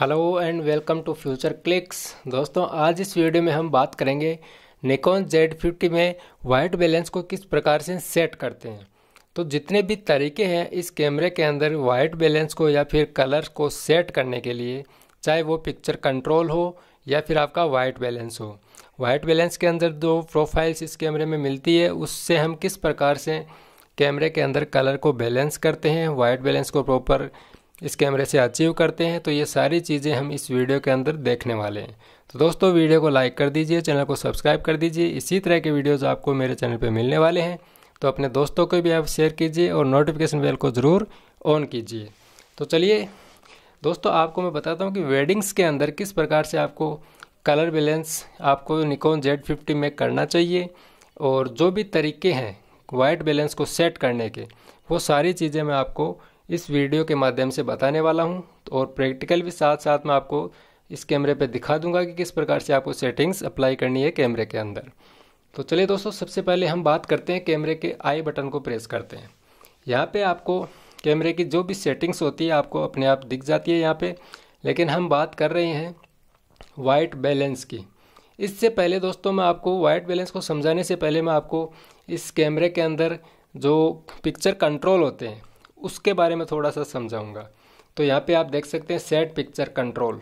hello and welcome to future clicks दोस्तों आज इस वीडियो में हम बात करेंगे निकॉन जेड फिफ्टी में वाइट बैलेंस को किस प्रकार से सेट करते हैं तो जितने भी तरीके हैं इस कैमरे के अंदर वाइट बैलेंस को या फिर कलर को सेट करने के लिए चाहे वो पिक्चर कंट्रोल हो या फिर आपका वाइट बैलेंस हो वाइट बैलेंस के अंदर जो प्रोफाइल्स इस कैमरे में मिलती है उससे हम किस प्रकार से कैमरे के अंदर कलर को बैलेंस करते हैं वाइट बैलेंस को प्रॉपर इस कैमरे से अचीव करते हैं तो ये सारी चीज़ें हम इस वीडियो के अंदर देखने वाले हैं तो दोस्तों वीडियो को लाइक कर दीजिए चैनल को सब्सक्राइब कर दीजिए इसी तरह के वीडियोज़ आपको मेरे चैनल पर मिलने वाले हैं तो अपने दोस्तों को भी आप शेयर कीजिए और नोटिफिकेशन बेल को ज़रूर ऑन कीजिए तो चलिए दोस्तों आपको मैं बताता हूँ कि वेडिंग्स के अंदर किस प्रकार से आपको कलर बैलेंस आपको निकोन जेड फिफ्टी में करना चाहिए और जो भी तरीके हैं वाइट बैलेंस को सेट करने के वो सारी चीज़ें मैं आपको इस वीडियो के माध्यम से बताने वाला हूँ और प्रैक्टिकल भी साथ साथ मैं आपको इस कैमरे पर दिखा दूंगा कि किस प्रकार से आपको सेटिंग्स अप्लाई करनी है कैमरे के अंदर तो चलिए दोस्तों सबसे पहले हम बात करते हैं कैमरे के आई बटन को प्रेस करते हैं यहाँ पे आपको कैमरे की जो भी सेटिंग्स होती है आपको अपने आप दिख जाती है यहाँ पे लेकिन हम बात कर रहे हैं वाइट बैलेंस की इससे पहले दोस्तों मैं आपको वाइट बैलेंस को समझाने से पहले मैं आपको इस कैमरे के अंदर जो पिक्चर कंट्रोल होते हैं उसके बारे में थोड़ा सा समझाऊँगा तो यहाँ पे आप देख सकते हैं सेट पिक्चर कंट्रोल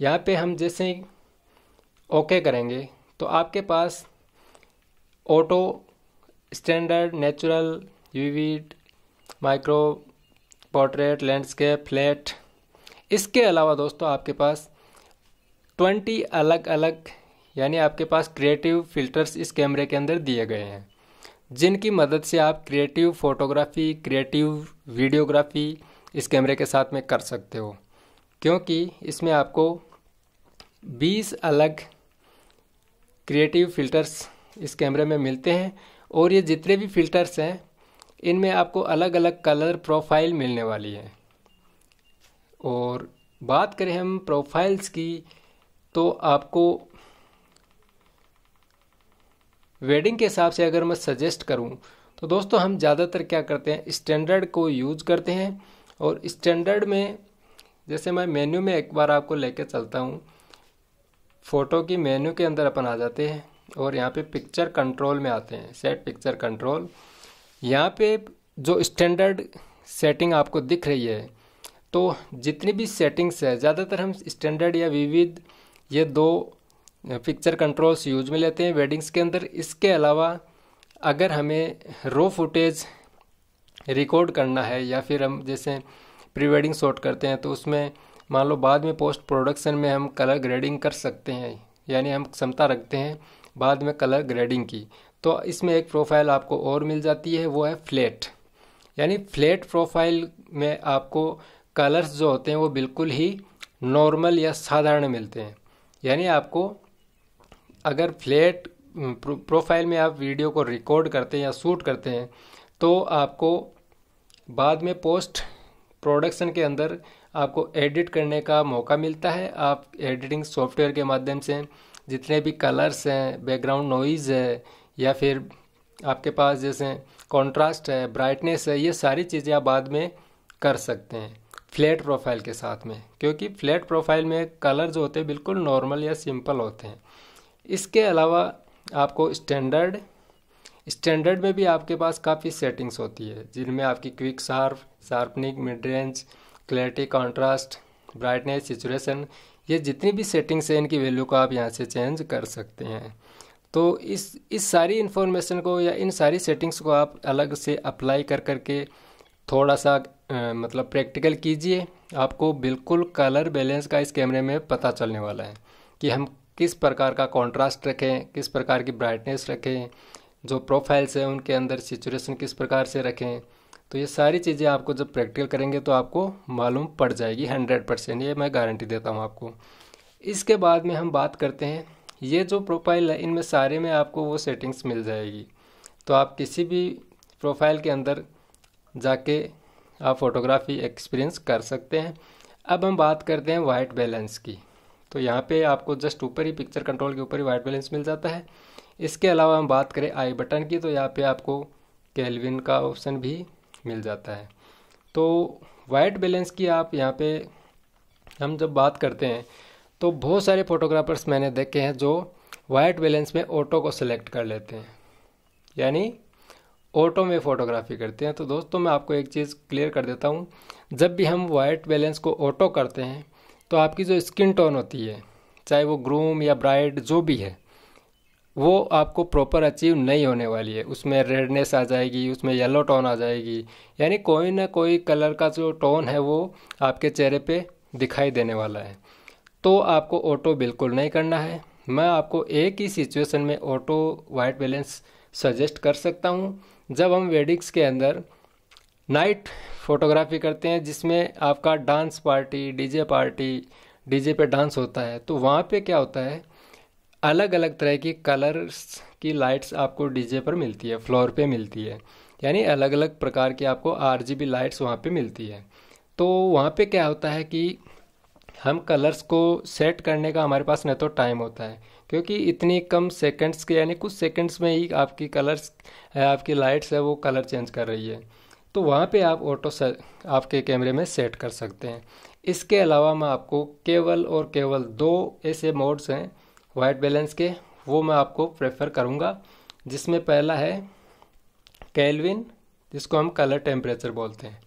यहाँ पे हम जैसे ओके करेंगे तो आपके पास auto standard natural vivid micro portrait landscape flat इसके अलावा दोस्तों आपके पास ट्वेंटी अलग अलग यानी आपके पास क्रिएटिव फिल्टर्स इस कैमरे के अंदर दिए गए हैं जिनकी मदद से आप क्रिएटिव फोटोग्राफी क्रिएटिव वीडियोग्राफी इस कैमरे के साथ में कर सकते हो क्योंकि इसमें आपको 20 अलग क्रिएटिव फ़िल्टर्स इस कैमरे में मिलते हैं और ये जितने भी फ़िल्टर्स हैं इनमें आपको अलग अलग कलर प्रोफाइल मिलने वाली है और बात करें हम प्रोफाइल्स की तो आपको वेडिंग के हिसाब से अगर मैं सजेस्ट करूँ तो दोस्तों हम ज़्यादातर क्या करते हैं स्टैंडर्ड को यूज करते हैं और स्टैंडर्ड में जैसे मैं मेन्यू में एक बार आपको लेके चलता हूँ फ़ोटो की मेन्यू के अंदर अपन आ जाते हैं और यहाँ पे पिक्चर कंट्रोल में आते हैं सेट पिक्चर कंट्रोल यहाँ पे जो स्टैंडर्ड सेटिंग आपको दिख रही है तो जितनी भी सेटिंग्स है ज़्यादातर हम स्टैंडर्ड या विविध ये दो पिक्चर कंट्रोल्स यूज में लेते हैं वेडिंग्स के अंदर इसके अलावा अगर हमें रो फुटेज रिकॉर्ड करना है या फिर हम जैसे प्री वेडिंग शॉट करते हैं तो उसमें मान लो बाद में पोस्ट प्रोडक्शन में हम कलर ग्रेडिंग कर सकते हैं यानी हम क्षमता रखते हैं बाद में कलर ग्रेडिंग की तो इसमें एक प्रोफाइल आपको और मिल जाती है वो है फ्लैट यानी फ्लैट प्रोफाइल में आपको कलर्स जो होते हैं वो बिल्कुल ही नॉर्मल या साधारण मिलते हैं यानी आपको अगर फ्लैट प्रोफाइल में आप वीडियो को रिकॉर्ड करते हैं या शूट करते हैं तो आपको बाद में पोस्ट प्रोडक्शन के अंदर आपको एडिट करने का मौका मिलता है आप एडिटिंग सॉफ्टवेयर के माध्यम से जितने भी कलर्स हैं बैकग्राउंड नॉइज़ है या फिर आपके पास जैसे कंट्रास्ट है ब्राइटनेस है ये सारी चीज़ें आप बाद में कर सकते हैं फ्लैट प्रोफाइल के साथ में क्योंकि फ्लैट प्रोफाइल में कलर जो होते हैं बिल्कुल नॉर्मल या सिंपल होते हैं इसके अलावा आपको स्टैंडर्ड स्टैंडर्ड में भी आपके पास काफ़ी सेटिंग्स होती है जिनमें आपकी quick sharp sharpening mid range clarity contrast brightness situation ये जितनी भी सेटिंग्स हैं इनकी वैल्यू को आप यहाँ से चेंज कर सकते हैं तो इस इस सारी इन्फॉर्मेशन को या इन सारी सेटिंग्स को आप अलग से अप्लाई कर करके थोड़ा सा आ, मतलब प्रैक्टिकल कीजिए आपको बिल्कुल कलर बैलेंस का इस कैमरे में पता चलने वाला है कि हम किस प्रकार का कॉन्ट्रास्ट रखें किस प्रकार की ब्राइटनेस रखें जो प्रोफाइल्स हैं उनके अंदर सिचुएशन किस प्रकार से रखें तो ये सारी चीज़ें आपको जब प्रैक्टिकल करेंगे तो आपको मालूम पड़ जाएगी हंड्रेड परसेंट ये मैं गारंटी देता हूँ आपको इसके बाद में हम बात करते हैं ये जो प्रोफाइल है इनमें सारे में आपको वो सेटिंग्स मिल जाएगी तो आप किसी भी प्रोफाइल के अंदर जाके आप फोटोग्राफी एक्सपीरियंस कर सकते हैं अब हम बात करते हैं वाइट बैलेंस की तो यहाँ पे आपको जस्ट ऊपर ही पिक्चर कंट्रोल के ऊपर ही वाइट बैलेंस मिल जाता है इसके अलावा हम बात करें आई बटन की तो यहाँ पे आपको कैलविन का ऑप्शन भी मिल जाता है तो वाइट बैलेंस की आप यहाँ पे हम जब बात करते हैं तो बहुत सारे फोटोग्राफर्स मैंने देखे हैं जो वाइट बैलेंस में ऑटो को सिलेक्ट कर लेते हैं यानी ऑटो में फ़ोटोग्राफी करते हैं तो दोस्तों मैं आपको एक चीज़ क्लियर कर देता हूँ जब भी हम वाइट बैलेंस को ऑटो करते हैं तो आपकी जो स्किन टोन होती है चाहे वो ग्रूम या ब्राइड जो भी है वो आपको प्रॉपर अचीव नहीं होने वाली है उसमें रेडनेस आ जाएगी उसमें येलो टोन आ जाएगी यानी कोई ना कोई कलर का जो टोन है वो आपके चेहरे पे दिखाई देने वाला है तो आपको ऑटो बिल्कुल नहीं करना है मैं आपको एक ही सिचुएशन में ऑटो वाइट बैलेंस सजेस्ट कर सकता हूँ जब हम वेडिक्स के अंदर नाइट फोटोग्राफी करते हैं जिसमें आपका dance party DJ party DJ पे डांस होता है तो वहाँ पे क्या होता है अलग अलग तरह की कलर्स की लाइट्स आपको डीजे पर मिलती है फ्लोर पे मिलती है यानी अलग अलग प्रकार की आपको आर लाइट्स वहाँ पे मिलती है तो वहाँ पे क्या होता है कि हम कलर्स को सेट करने का हमारे पास न तो टाइम होता है क्योंकि इतनी कम सेकंड्स के यानी कुछ सेकंड्स में ही आपकी कलर्स आपकी लाइट्स है वो कलर चेंज कर रही है तो वहाँ पे आप ऑटो आपके कैमरे में सेट कर सकते हैं इसके अलावा मैं आपको केवल और केवल दो ऐसे मोड्स हैं वाइट बैलेंस के वो मैं आपको प्रेफर करूँगा जिसमें पहला है कैलविन जिसको हम कलर टेम्परेचर बोलते हैं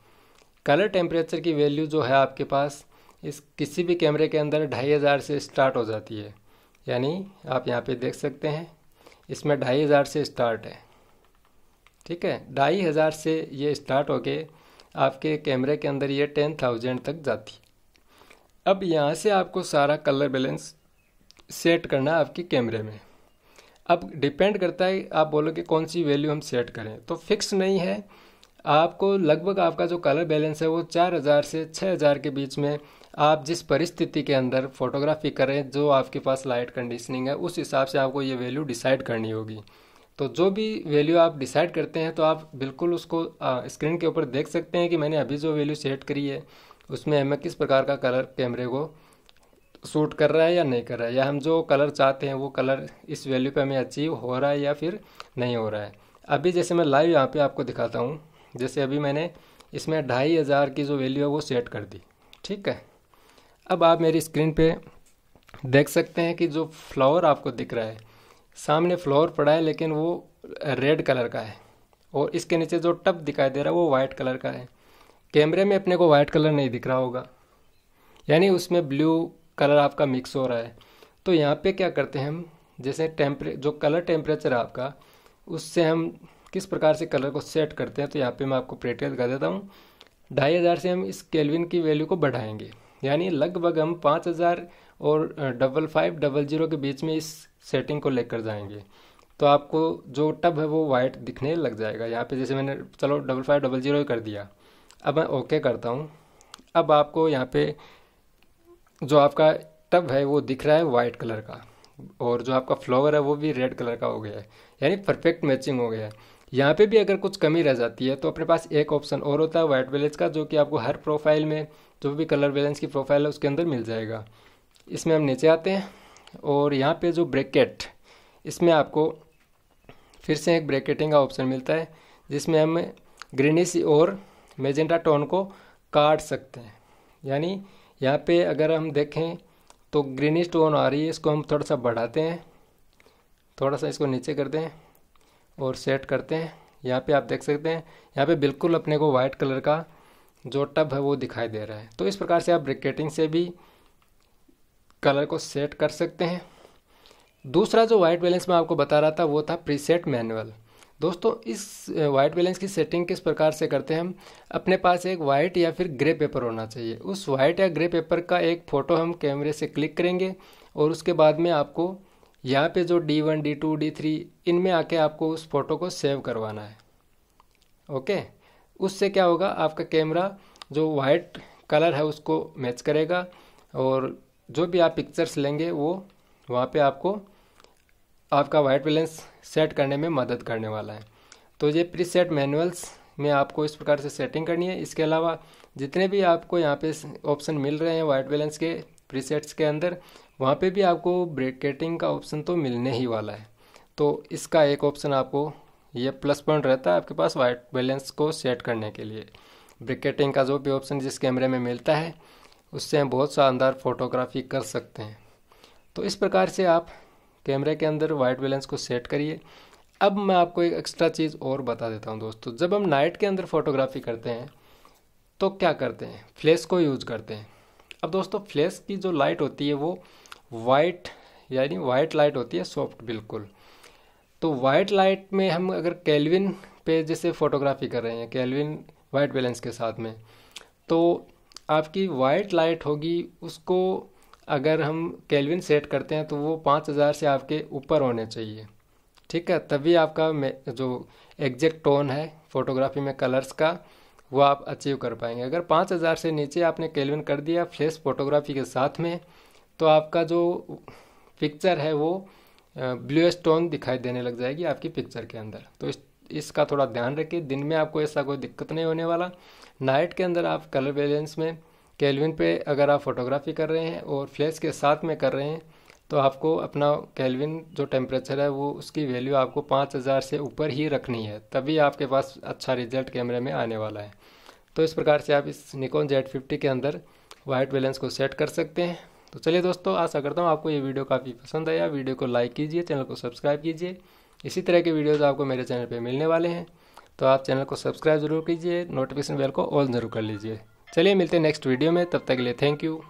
कलर टेम्परेचर की वैल्यू जो है आपके पास इस किसी भी कैमरे के अंदर ढाई हज़ार से स्टार्ट हो जाती है यानी आप यहाँ पे देख सकते हैं इसमें ढाई हज़ार से स्टार्ट है ठीक है ढाई हज़ार से ये स्टार्ट होके आपके कैमरे के अंदर ये टेन थाउजेंड तक जाती अब यहाँ से आपको सारा कलर बैलेंस सेट करना आपके कैमरे में अब डिपेंड करता है आप बोलोगे कौन सी वैल्यू हम सेट करें तो फिक्स नहीं है आपको लगभग आपका जो कलर बैलेंस है वो चार हज़ार से छः हज़ार के बीच में आप जिस परिस्थिति के अंदर फोटोग्राफी करें जो आपके पास लाइट कंडीशनिंग है उस हिसाब से आपको ये वैल्यू डिसाइड करनी होगी तो जो भी वैल्यू आप डिसाइड करते हैं तो आप बिल्कुल उसको स्क्रीन के ऊपर देख सकते हैं कि मैंने अभी जो वैल्यू सेट करी है उसमें हमें किस प्रकार का कलर कैमरे को सूट कर रहा है या नहीं कर रहा है या हम जो कलर चाहते हैं वो कलर इस वैल्यू पे हमें अचीव हो रहा है या फिर नहीं हो रहा है अभी जैसे मैं लाइव यहाँ पे आपको दिखाता हूँ जैसे अभी मैंने इसमें ढाई हज़ार की जो वैल्यू है वो सेट कर दी ठीक है अब आप मेरी स्क्रीन पे देख सकते हैं कि जो फ्लावर आपको दिख रहा है सामने फ्लोर पड़ा है लेकिन वो रेड कलर का है और इसके नीचे जो टप दिखाई दे रहा है वो वाइट कलर का है कैमरे में अपने को वाइट कलर नहीं दिख रहा होगा यानी उसमें ब्लू कलर आपका मिक्स हो रहा है तो यहाँ पे क्या करते हैं हम जैसे टेम्परे जो कलर टेम्परेचर है आपका उससे हम किस प्रकार से कलर को सेट करते हैं तो यहाँ पे मैं आपको प्रैक्टिकल कर देता हूँ ढाई हज़ार से हम इस केल्विन की वैल्यू को बढ़ाएंगे यानी लगभग हम पाँच हज़ार और डबल फाइव डबल ज़ीरो के बीच में इस सेटिंग को लेकर जाएंगे तो आपको जो टब है वो वाइट दिखने लग जाएगा यहाँ पे जैसे मैंने चलो डबल फाइव डबल ज़ीरो कर दिया अब मैं ओके करता हूँ अब आपको यहाँ पे जो आपका टब है वो दिख रहा है वाइट कलर का और जो आपका फ्लावर है वो भी रेड कलर का हो गया है यानी परफेक्ट मैचिंग हो गया है यहाँ पे भी अगर कुछ कमी रह जाती है तो अपने पास एक ऑप्शन और होता है वाइट बैलेंस का जो कि आपको हर प्रोफाइल में जो भी कलर बैलेंस की प्रोफाइल है उसके अंदर मिल जाएगा इसमें हम नीचे आते हैं और यहाँ पे जो ब्रैकेट इसमें आपको फिर से एक ब्रैकेटिंग का ऑप्शन मिलता है जिसमें हम ग्रीनिश और मेजेंटा टोन को काट सकते हैं यानी यहाँ पे अगर हम देखें तो ग्रीनिश टोन आ रही है इसको हम थोड़ा सा बढ़ाते हैं थोड़ा सा इसको नीचे कर दें और सेट करते हैं यहाँ पे आप देख सकते हैं यहाँ पे बिल्कुल अपने को वाइट कलर का जो टब है वो दिखाई दे रहा है तो इस प्रकार से आप ब्रिकेटिंग से भी कलर को सेट कर सकते हैं दूसरा जो वाइट बैलेंस मैं आपको बता रहा था वो था प्रीसेट मैनुअल दोस्तों इस वाइट बैलेंस की सेटिंग किस प्रकार से करते हैं हम अपने पास एक वाइट या फिर ग्रे पेपर होना चाहिए उस वाइट या ग्रे पेपर का एक फ़ोटो हम कैमरे से क्लिक करेंगे और उसके बाद में आपको यहाँ पे जो D one D two D three इनमें आके आपको उस फ़ोटो को सेव करवाना है ओके उससे क्या होगा आपका कैमरा जो वाइट कलर है उसको मैच करेगा और जो भी आप पिक्चर्स लेंगे वो वहाँ पे आपको आपका वाइट बैलेंस सेट करने में मदद करने वाला है तो ये प्री सेट मैनुअल्स में आपको इस प्रकार से सेटिंग करनी है इसके अलावा जितने भी आपको यहाँ पे ऑप्शन मिल रहे हैं वाइट बैलेंस के प्रीसेट्स के अंदर वहाँ पे भी आपको ब्रेकेटिंग का ऑप्शन तो मिलने ही वाला है तो इसका एक ऑप्शन आपको ये प्लस पॉइंट रहता है आपके पास वाइट बैलेंस को सेट करने के लिए ब्रिकेटिंग का जो भी ऑप्शन जिस कैमरे में मिलता है उससे हम बहुत शानदार फोटोग्राफी कर सकते हैं तो इस प्रकार से आप कैमरे के अंदर वाइट बैलेंस को सेट करिए अब मैं आपको एक एक्स्ट्रा चीज़ और बता देता हूँ दोस्तों जब हम नाइट के अंदर फोटोग्राफी करते हैं तो क्या करते हैं फ्लैश को यूज करते हैं अब दोस्तों फ्लैश की जो लाइट होती है वो वाइट यानी वाइट लाइट होती है सॉफ्ट बिल्कुल तो वाइट लाइट में हम अगर कैलविन पे जैसे फोटोग्राफी कर रहे हैं कैलविन वाइट बैलेंस के साथ में तो आपकी वाइट लाइट होगी उसको अगर हम केल्विन सेट करते हैं तो वो पाँच हज़ार से आपके ऊपर होने चाहिए ठीक है तभी आपका जो एग्जैक्ट टोन है फोटोग्राफी में कलर्स का वो आप अचीव कर पाएंगे अगर पाँच हज़ार से नीचे आपने केल्विन कर दिया फ्लैश फोटोग्राफी के साथ में तो आपका जो पिक्चर है वो ब्लू टोन दिखाई देने लग जाएगी आपकी पिक्चर के अंदर तो इस इसका थोड़ा ध्यान रखिए दिन में आपको ऐसा कोई दिक्कत नहीं होने वाला नाइट के अंदर आप कलर बैलेंस में कैलविन पे अगर आप फोटोग्राफी कर रहे हैं और फ्लैश के साथ में कर रहे हैं तो आपको अपना कैलविन जो टेम्परेचर है वो उसकी वैल्यू आपको पाँच हज़ार से ऊपर ही रखनी है तभी आपके पास अच्छा रिजल्ट कैमरे में आने वाला है तो इस प्रकार से आप इस निकोन जेड फिफ्टी के अंदर वाइट बैलेंस को सेट कर सकते हैं तो चलिए दोस्तों आशा करता हूँ आपको ये वीडियो काफ़ी पसंद आया वीडियो को लाइक कीजिए चैनल को सब्सक्राइब कीजिए इसी तरह के वीडियोज़ आपको मेरे चैनल पर मिलने वाले हैं तो आप चैनल को सब्सक्राइब जरूर कीजिए नोटिफिकेशन बेल को ऑल ज़रूर कर लीजिए चलिए मिलते हैं नेक्स्ट वीडियो में तब तक के लिए थैंक यू